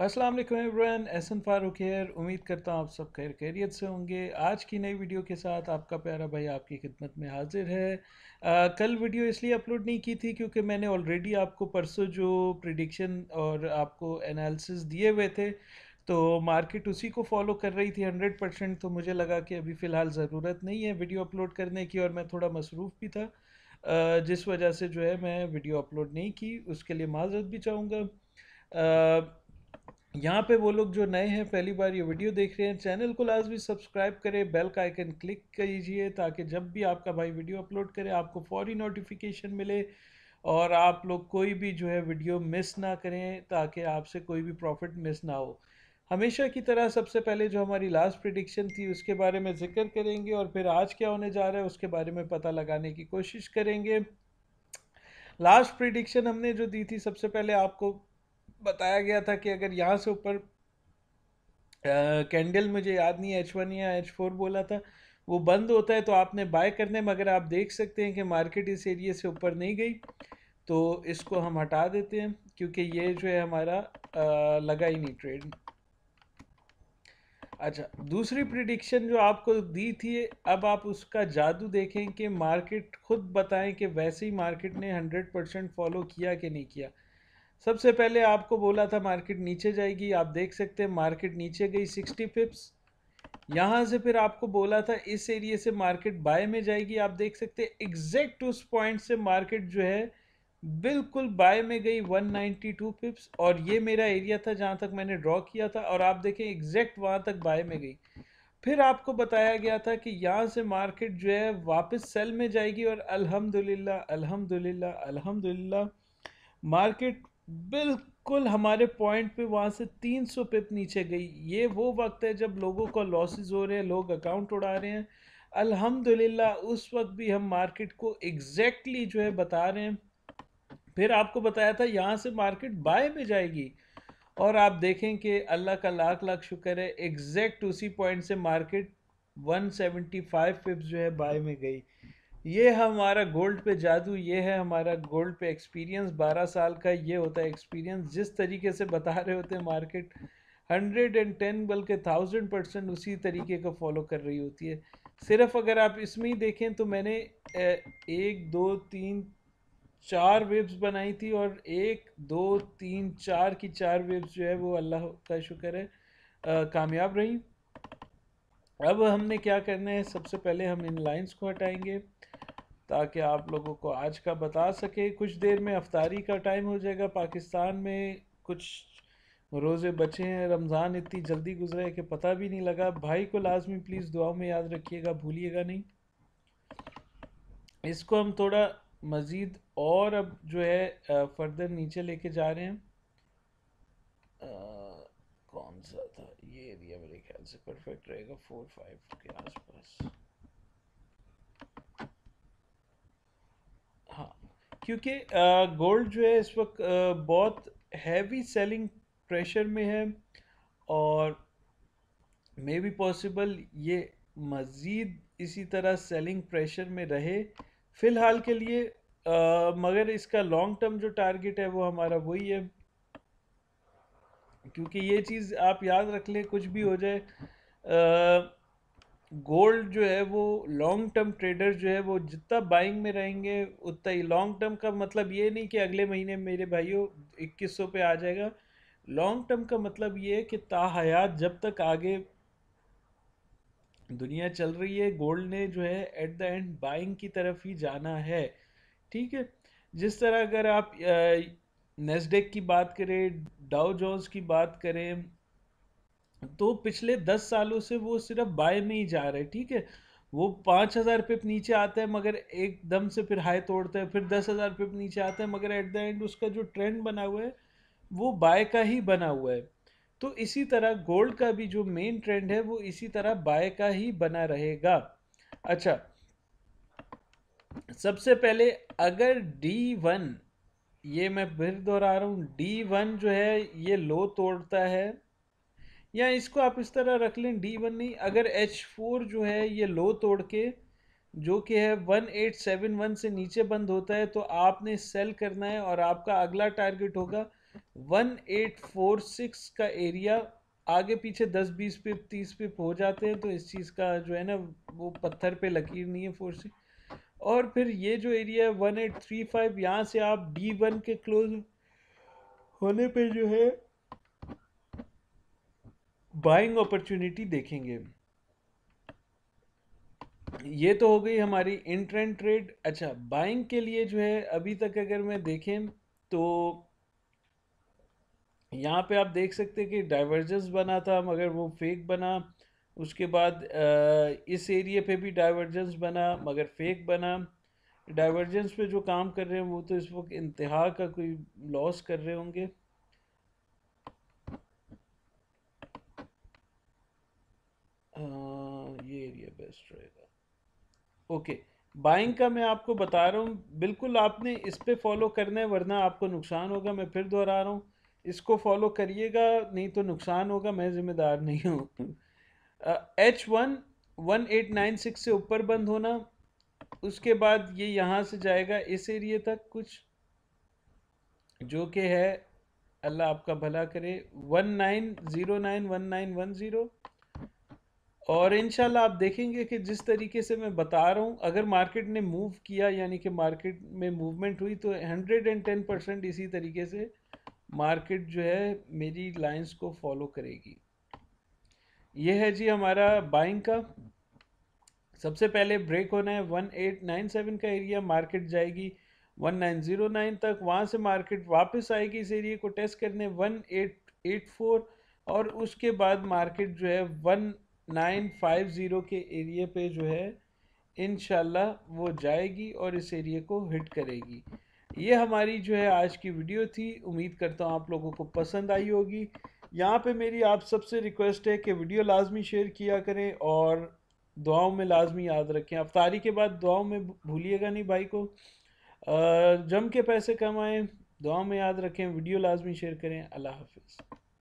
अस्सलाम वालेकुम everyone Ehsan Farooq hair उम्मीद करता हूँ आप सब खैर खैरियत से होंगे आज की नई वीडियो के साथ आपका प्यारा भाई आपकी खिदमत में हाजिर है आ, कल वीडियो इसलिए अपलोड नहीं की थी क्योंकि मैंने ऑलरेडी आपको परसों जो प्रिडिक्शन और आपको एनालिसिस दिए हुए थे तो मार्केट उसी को फॉलो कर रही थी हंड्रेड परसेंट तो मुझे लगा कि अभी फ़िलहाल ज़रूरत नहीं है वीडियो अपलोड करने की और मैं थोड़ा मसरूफ़ भी था जिस वजह से जो है मैं वीडियो अपलोड नहीं की उसके लिए माजरत भी चाहूँगा यहाँ पे वो लोग जो नए हैं पहली बार ये वीडियो देख रहे हैं चैनल को लाजमी सब्सक्राइब करें बेल का आइकन क्लिक कीजिए ताकि जब भी आपका भाई वीडियो अपलोड करे आपको फौरी नोटिफिकेशन मिले और आप लोग कोई भी जो है वीडियो मिस ना करें ताकि आपसे कोई भी प्रॉफिट मिस ना हो हमेशा की तरह सबसे पहले जो हमारी लास्ट प्रिडिक्शन थी उसके बारे में जिक्र करेंगे और फिर आज क्या होने जा रहा है उसके बारे में पता लगाने की कोशिश करेंगे लास्ट प्रिडिक्शन हमने जो दी थी सबसे पहले आपको बताया गया था कि अगर यहाँ से ऊपर कैंडल मुझे याद नहीं एच वन या एच फोर बोला था वो बंद होता है तो आपने बाय करने मगर आप देख सकते हैं कि मार्केट इस एरिए से ऊपर नहीं गई तो इसको हम हटा देते हैं क्योंकि ये जो है हमारा आ, लगा ही नहीं ट्रेड अच्छा दूसरी प्रिडिक्शन जो आपको दी थी अब आप उसका जादू देखें कि मार्केट खुद बताएं कि वैसे ही मार्केट ने 100 परसेंट फॉलो किया कि नहीं किया सबसे पहले आपको बोला था मार्केट नीचे जाएगी आप देख सकते हैं मार्केट नीचे गई सिक्सटी पिप्स यहाँ से फिर आपको बोला था इस एरिए से मार्केट बाय में जाएगी आप देख सकते हैं एग्जैक्ट उस पॉइंट से मार्केट जो है बिल्कुल बाय में गई 192 फिप्स और ये मेरा एरिया था जहाँ तक मैंने ड्रॉ किया था और आप देखें एग्जैक्ट वहाँ तक बाय में गई फिर आपको बताया गया था कि यहाँ से मार्केट जो है वापस सेल में जाएगी और अल्हम्दुलिल्लाह अल्हम्दुलिल्लाह अल्हम्दुलिल्लाह मार्केट बिल्कुल हमारे पॉइंट पे वहाँ से 300 पिप नीचे गई ये वो वक्त है जब लोगों को लॉसेस हो रहे हैं लोग अकाउंट उड़ा रहे हैं अल्हम्दुलिल्लाह उस वक्त भी हम मार्केट को एग्जैक्टली exactly जो है बता रहे हैं फिर आपको बताया था यहाँ से मार्केट बाय में जाएगी और आप देखें कि अल्लाह का लाख लाख शुक्र है एग्जैक्ट उसी पॉइंट से मार्केट 175 पिप जो है बाय में गई ये हमारा गोल्ड पे जादू ये है हमारा गोल्ड पे एक्सपीरियंस 12 साल का ये होता है एक्सपीरियंस जिस तरीके से बता रहे होते हैं मार्केट हंड्रेड एंड टेन बल्कि थाउजेंड परसेंट उसी तरीके का फॉलो कर रही होती है सिर्फ अगर आप इसमें ही देखें तो मैंने एक दो तीन चार वेब्स बनाई थी और एक दो तीन चार की चार वेब्स जो है वो अल्लाह का शुक्र है कामयाब रही अब हमने क्या करना है सबसे पहले हम इन लाइंस को हटाएंगे ताकि आप लोगों को आज का बता सके कुछ देर में अफ्तारी का टाइम हो जाएगा पाकिस्तान में कुछ रोज़े बचे हैं रमज़ान इतनी जल्दी गुजरा है कि पता भी नहीं लगा भाई को लाजमी प्लीज़ दुआ में याद रखिएगा भूलिएगा नहीं इसको हम थोड़ा मज़ीद और अब जो है फर्दर नीचे लेके जा रहे हैं आ, कौन सा था ये एरिया मेरे ख्याल से परफेक्ट रहेगा फोर फाइव के आसपास हाँ क्योंकि गोल्ड जो है इस वक्त बहुत हैवी सेलिंग प्रेशर में है और मे बी पॉसिबल ये मज़ीद इसी तरह सेलिंग प्रेशर में रहे फ़िलहाल के लिए आ, मगर इसका लॉन्ग टर्म जो टारगेट है वो हमारा वही है क्योंकि ये चीज़ आप याद रख लें कुछ भी हो जाए गोल्ड जो है वो लॉन्ग टर्म ट्रेडर जो है वो जितना बाइंग में रहेंगे उतना ही लॉन्ग टर्म का मतलब ये नहीं कि अगले महीने मेरे भाइयों इक्कीस सौ पे आ जाएगा लॉन्ग टर्म का मतलब ये है कि हयात जब तक आगे दुनिया चल रही है गोल्ड ने जो है एट द एंड बाइंग की तरफ ही जाना है ठीक है जिस तरह अगर आप नेस्डेक की बात करें डाउ जॉन्स की बात करें तो पिछले दस सालों से वो सिर्फ बाय में ही जा रहे ठीक है वो पाँच हज़ार पिप नीचे आता है मगर एकदम से फिर हाई तोड़ता है फिर दस हज़ार पिप नीचे आता है मगर एट द एंड उसका जो ट्रेंड बना हुआ है वो बाय का ही बना हुआ है तो इसी तरह गोल्ड का भी जो मेन ट्रेंड है वो इसी तरह बाय का ही बना रहेगा अच्छा सबसे पहले अगर डी वन ये मैं फिर दोहरा रहा हूँ डी वन जो है ये लो तोड़ता है या इसको आप इस तरह रख लें डी वन नहीं अगर एच फोर जो है ये लो तोड़ के जो कि है वन एट सेवन वन से नीचे बंद होता है तो आपने सेल करना है और आपका अगला टारगेट होगा वन एट फोर सिक्स का एरिया आगे पीछे दस बीस पिप तीस पिप हो जाते हैं तो इस चीज़ का जो है ना वो पत्थर पे लकीर नहीं है फोर सिक्स और फिर ये जो एरिया है वन एट थ्री फाइव यहाँ से आप डी वन के क्लोज होने पे जो है बाइंग अपॉर्चुनिटी देखेंगे ये तो हो गई हमारी इंट्रेंट ट्रेड अच्छा बाइंग के लिए जो है अभी तक अगर मैं देखें तो यहाँ पे आप देख सकते हैं कि डाइवर्जेंस बना था मगर वो फेक बना उसके बाद इस एरिया पे भी डाइवर्जेंस बना मगर फेक बना डाइवर्जेंस पे जो काम कर रहे हैं वो तो इस वक्त इंतहा का कोई लॉस कर रहे होंगे ये एरिया बेस्ट रहेगा ओके बाइंग का मैं आपको बता रहा हूँ बिल्कुल आपने इस पर फॉलो करना है वरना आपको नुकसान होगा मैं फिर दोहरा रहा हूँ इसको फॉलो करिएगा नहीं तो नुकसान होगा मैं ज़िम्मेदार नहीं हूँ H one one eight nine six से ऊपर बंद होना उसके बाद ये यहाँ से जाएगा इस एरिए तक कुछ जो कि है अल्लाह आपका भला करे one nine zero nine one nine one zero और इन आप देखेंगे कि जिस तरीके से मैं बता रहा हूँ अगर मार्केट ने मूव किया यानी कि मार्केट में मूवमेंट हुई तो हंड्रेड एंड टेन परसेंट इसी तरीके से मार्केट जो है मेरी लाइंस को फॉलो करेगी ये है जी हमारा बाइंग का सबसे पहले ब्रेक होना है 1897 का एरिया मार्केट जाएगी 1909 तक वहाँ से मार्केट वापस आएगी इस एरिए को टेस्ट करने 1884 और उसके बाद मार्केट जो है 1950 के एरिए पे जो है इन वो जाएगी और इस एरिए को हिट करेगी ये हमारी जो है आज की वीडियो थी उम्मीद करता हूँ आप लोगों को पसंद आई होगी यहाँ पे मेरी आप सबसे रिक्वेस्ट है कि वीडियो लाजमी शेयर किया करें और दुआओं में लाजमी याद रखें अफ्तारी के बाद दुआओं में भूलिएगा नहीं भाई को जम के पैसे कमाएँ दुआ में याद रखें वीडियो लाजमी शेयर करें अल्लाह हाफिज़